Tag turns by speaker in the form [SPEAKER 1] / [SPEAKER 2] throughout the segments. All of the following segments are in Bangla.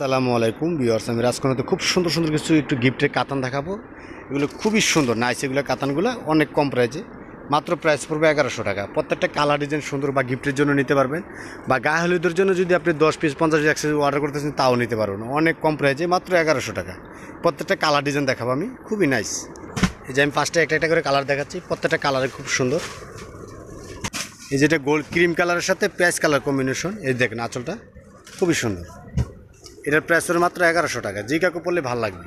[SPEAKER 1] সালামু আলাইকুম বিয়ার্স আমি রাজকনাতে খুব সুন্দর সুন্দর কিছু একটু গিফটের কাতান দেখাবো এগুলো খুবই সুন্দর নাইস এগুলো কাতানগুলো অনেক কম প্রাইজে মাত্র প্রাইস পড়বে এগারোশো টাকা প্রত্যেকটা কালার ডিজাইন সুন্দর বা গিফটের জন্য নিতে পারবেন বা গায়ে হলুদের জন্য যদি আপনি দশ পিস পঞ্চাশ পিস অর্ডার করতেছেন তাও নিতে পারবেন অনেক কম প্রাইজে মাত্র এগারোশো টাকা প্রত্যেকটা কালার ডিজাইন দেখাবো আমি খুবই নাইস এই যে আমি পাঁচটা একটা একটা করে কালার দেখাচ্ছি প্রত্যেকটা কালারে খুব সুন্দর এই যেটা গোল্ড ক্রিম কালারের সাথে প্যাচ কালার কম্বিনেশন এই দেখেন আঁচলটা খুবই সুন্দর এটার প্রাইস হলো মাত্র এগারোশো টাকা যে কাকু পড়লে ভালো লাগবে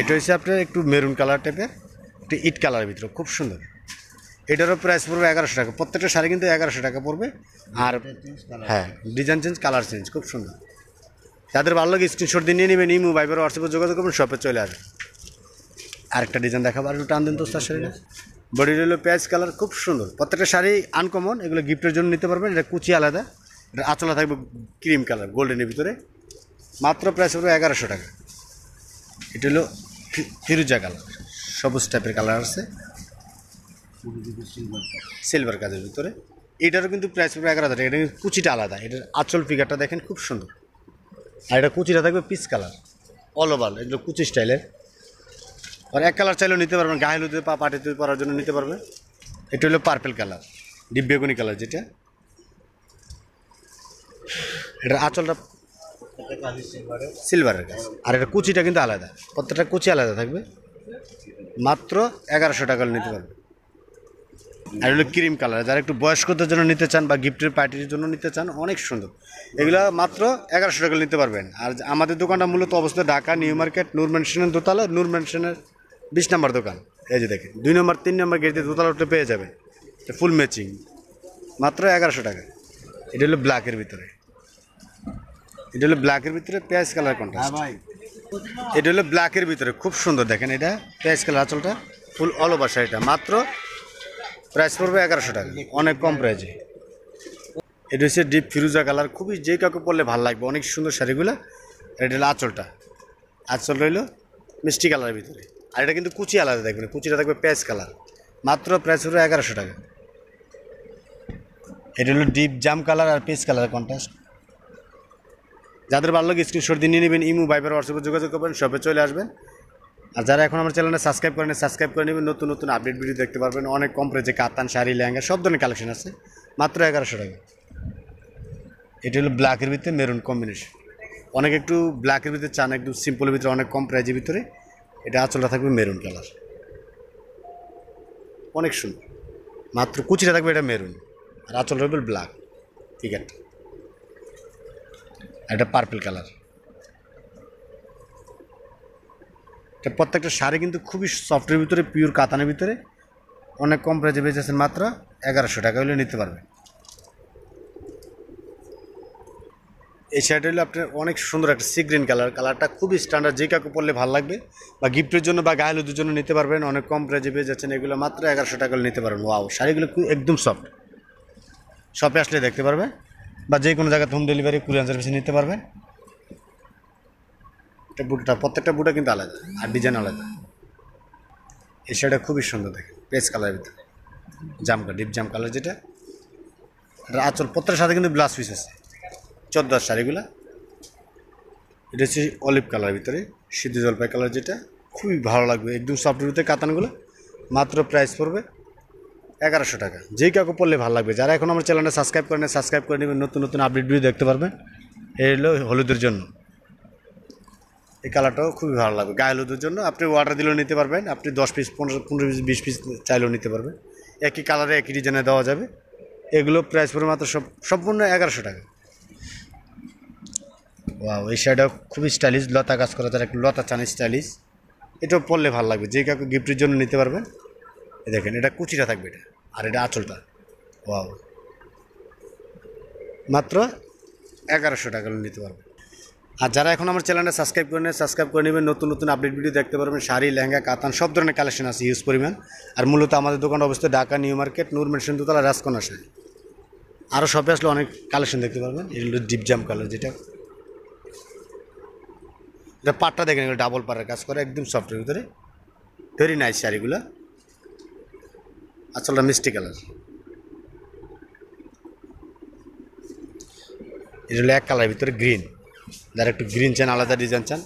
[SPEAKER 1] এটা হচ্ছে আপনার একটু মেরুন কালার টাইপের একটু ইট কালারের ভিতরে খুব সুন্দর এটারও প্রাইস পড়বে এগারোশো টাকা প্রত্যেকটা শাড়ি কিন্তু এগারোশো টাকা পড়বে আর হ্যাঁ ডিজাইন চেঞ্জ কালার চেঞ্জ খুব সুন্দর যাদের ভালো লাগে স্ক্রিনশট দিয়ে নিয়ে নেবেন এই মোবাইলের হোয়াটসঅ্যাপে যোগাযোগ করবেন শপে চলে আর আরেকটা ডিজাইন দেখাবো আর একটু টান দিন তো তার শাড়িটা বডি রইল প্যাচ কালার খুব সুন্দর প্রত্যেকটা শাড়ি আনকমন এগুলো গিফটের জন্য নিতে পারবেন এটা কুচি আলাদা আঁচলা থাকবে ক্রিম কালার গোল্ডেনের ভিতরে মাত্র প্রাইস হবে এগারোশো টাকা এটা হলো ফিরুজা কালার সবুজ টাইপের কালার আছে সিলভার কাজের ভিতরে এটারও কিন্তু প্রাইস পড়বে এগারো হাজার এটা কিন্তু কুচিটা আলাদা এটার আঁচল ফিগারটা দেখেন খুব সুন্দর আর এটা কুচিটা থাকবে পিস কালার অল ওভার এগুলো কুচি স্টাইলের আর এক কালার চাইলেও নিতে পারবেন গায়ে লুতে পা পাটিতে পরার জন্য নিতে পারবে এটা হলো পার্পেল কালার ডিপ বেগুনি কালার যেটা এটার আঁচলটা সিলভারের গাছ আর এটা কুচিটা কিন্তু আলাদা প্রত্যেকটা কুচি আলাদা থাকবে মাত্র এগারোশো টাকা নিতে পারবে আর হলো ক্রিম কালার যারা একটু বয়স্কদের জন্য নিতে চান বা গিফটের পার্টির জন্য নিতে চান অনেক সুন্দর এগুলো মাত্র এগারোশো টাকা নিতে পারবেন আর আমাদের দোকানটা মূলত অবস্থা ঢাকা নিউ মার্কেট নূর মেনশনের দোতলা নূর মেনশনের বিশ নম্বর দোকান এই যে দেখেন দুই নম্বর তিন নম্বর গেট দিয়ে দোতলা ওটা পেয়ে যাবেন ফুল ম্যাচিং মাত্র এগারোশো টাকা এটা হলো ব্ল্যাকের ভিতরে এটা হলো ব্ল্যাকের ভিতরে পেঁয়াজ কালার কন্ট্রাস্ট হ্যাঁ এটা হলো ব্ল্যাকের ভিতরে খুব সুন্দর দেখেন এটা পেঁয়াজ কালার আঁচলটা ফুল অল ওভার শাড়িটা মাত্র প্রাইস পড়বে এগারোশো টাকা অনেক কম প্রাইজে এটা হচ্ছে ডিপ ফিরুজা কালার খুবই যে কাউকে পরলে ভালো লাগবে অনেক সুন্দর শাড়িগুলো এটা হলো আঁচলটা আঁচল রইল মিষ্টি কালারের ভিতরে আর এটা কিন্তু কুচি আলাদা দেখবেন কুচিটা থাকবে পেঁয়াজ কালার মাত্র প্রাইস পড়বে এগারোশো টাকা এটা হলো ডিপ জাম কালার আর পেস কালার কন্ট্রাস্ট যাদের ভালো লাগে স্ক্রিনশট দিয়ে নিয়ে নেবেন ইমু বাইবার হোয়াটসঅ্যাপে যোগাযোগ করবেন শপে চলে আসবেন আর যারা এখন আমার চ্যানেলে সাবস্ক্রাইব করেন সাবস্ক্রাইব করে নেবেন নতুন নতুন আপডেট ভিডিও দেখতে পারবেন অনেক কম প্রাইজে কাতান শাড়ি ল্যাঙ্গা সব ধরনের কালেকশন আছে মাত্র এগারোশো টাকা এটি হলো ব্ল্যাকের ভিতরে মেরুন কম্বিনেশন অনেক একটু ব্ল্যাকের ভিতরে চান একটু সিম্পলের ভিতরে অনেক কম প্রাইজের ভিতরে এটা আচলটা থাকবে মেরুন কালার অনেক সুন্দর মাত্র কুচিটা থাকবে এটা মেরুন আর আচলটা থাকবে ব্ল্যাক ঠিক আছে একটা পার্পল কালার প্রত্যেকটা শাড়ি কিন্তু খুবই সফটের ভিতরে পিওর কাতানের ভিতরে অনেক কম প্রাইজে বেঁচেছেন মাত্র এগারোশো টাকা হলে নিতে পারবেন এই শাড়িটা হলে আপনার অনেক সুন্দর একটা সি গ্রিন কালার কালারটা খুবই স্ট্যান্ডার্ড যে কাকু পরলে ভালো লাগবে বা গিফটের জন্য বা গায়ে হলুদের জন্য নিতে পারবেন অনেক কম প্রাইজে বেঁচেছেন এগুলো মাত্র এগারোশো টাকা নিতে পারবেন ওয়াও শাড়িগুলো একদম সফট শপে আসলে দেখতে পারবে বা যে কোনো জায়গাতে হোম ডেলিভারি কুরিয়ান সার্ভিসে নিতে পারবেন এটা বুটটা প্রত্যেকটা বুটা কিন্তু আলাদা আর ডিজাইন আলাদা এই শাড়িটা খুবই সুন্দর দেখে পেজ কালারের ভিতরে জাম ডিপ জাম কালার যেটা এটা আচল পত্রের সাথে কিন্তু ব্লাউজ পিস আছে চোদ্দার শাড়িগুলো এটা হচ্ছে অলিভ কালারের ভিতরে সিদ্ধ জলপাই কালার যেটা খুবই ভালো লাগবে একদম সফট রুতে কাতানগুলো মাত্র প্রাইস পড়বে এগারোশো টাকা যেই কাউকে পড়লে ভালো লাগবে যারা এখন আমার চ্যানেলটা সাবস্ক্রাইব করে নেন সাবস্ক্রাইব করে নেবেন নতুন নতুন ভিডিও দেখতে পারবেন এই হলো হলুদের জন্য এই কালারটাও খুবই ভালো লাগবে গায়ে হলুদের জন্য আপনি অর্ডার দিলেও নিতে পারবেন আপনি দশ পিস পনেরো পনেরো পিস বিশ পিস চাইলেও নিতে পারবেন একই কালারে একই ডিজাইনে দেওয়া যাবে এগুলো প্রাইস পড়বে মাত্র সব সম্পূর্ণ এগারোশো টাকা ওয়াও এই শাড়িটা খুবই স্টাইলিশ লতা কাজ করা তার একটু লতা চানি স্টাইলিশ এটাও পরলে ভালো লাগবে যে কাউকে গিফটের জন্য নিতে পারবেন এ দেখেন এটা কুচিটা থাকবে এটা আর এটা আঁচলটা ওয়াও মাত্র এগারোশো টাকা নিতে পারবেন আর যারা এখন আমার চ্যানেলটা সাবস্ক্রাইব করে নেন সাবস্ক্রাইব করে নেবেন নতুন নতুন আপডেট ভিডিও দেখতে পারবেন শাড়ি লেহেঙ্গা কাতান সব ধরনের কালেকশন আছে ইউজ পরিমাণ আর মূলত আমাদের দোকান অবস্থিত Dhaka new market Noor mansion দোতলা রাজকোনা শাড়ি আরও শপে আসলে অনেক কালেকশন দেখতে পারবেন এগুলো ডিপ জাম কালার যেটা এটা পাটটা দেখেন এগুলো ডাবল পাড়ার কাজ করে একদম সফটের ভিতরে ভেরি নাইস শাড়িগুলো আচলটা মিষ্টি কালার এটা হলো এক কালার ভিতরে গ্রিন যারা একটু গ্রিন চান আলাদা ডিজাইন চান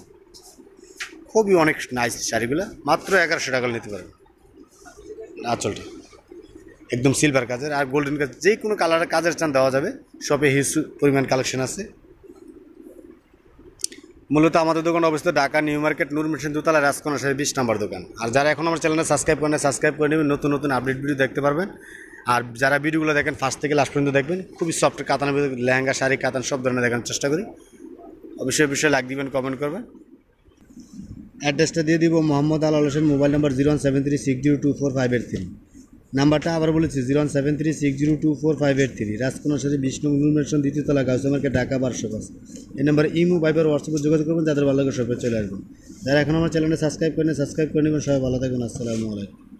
[SPEAKER 1] খুবই অনেক নাইস শাড়িগুলো মাত্র এগারোশো টাকা নিতে পারবেন আঁচলটা একদম সিলভার কাজের আর গোল্ডেন কাজ যে কোনো কালারের কাজের চান দেওয়া যাবে সবে হিউজ পরিমাণ কালেকশন আছে মূলত আমাদের দোকান অবস্থিত Dhaka new market Noor mansion দুতলা রাজকোন সাহেব বিশ নম্বর দোকান আর যারা এখন আমার চ্যানেলে সাবস্ক্রাইব করেন সাবস্ক্রাইব করে নেবেন নতুন নতুন আপডেট ভিডিও দেখতে পারবেন আর যারা ভিডিওগুলো দেখেন ফার্স্ট থেকে লাস্ট পর্যন্ত দেখবেন খুবই সফট কাতানের লেহেঙ্গা শাড়ি কাতান সব ধরনের দেখানোর চেষ্টা করি অবশ্যই অবশ্যই লাইক দিবেন কমেন্ট করবেন অ্যাড্রেসটা দিয়ে দিব Mohammad Al Hossain mobile number zero one seven three six zero two four five eight three নাম্বারটা আবার বলেছি zero one seven three six zero two four five eight three Rajkumar সাথে বিষ্ণু ইনফরমেশন দ্বিতীয় তলা গাউসামার্কে ঢাকা বারশো পাঁচ এই নাম্বার ইমু বাইবার হোয়াটসঅ্যাপে যোগাযোগ করবেন যাদের ভালো লাগে সবাই চলে আসবেন যারা এখন আমার চ্যানেলটা সাবস্ক্রাইব করেন সাবস্ক্রাইব করে নেবেন সবাই ভালো থাকবেন আসসালামু আলাইকুম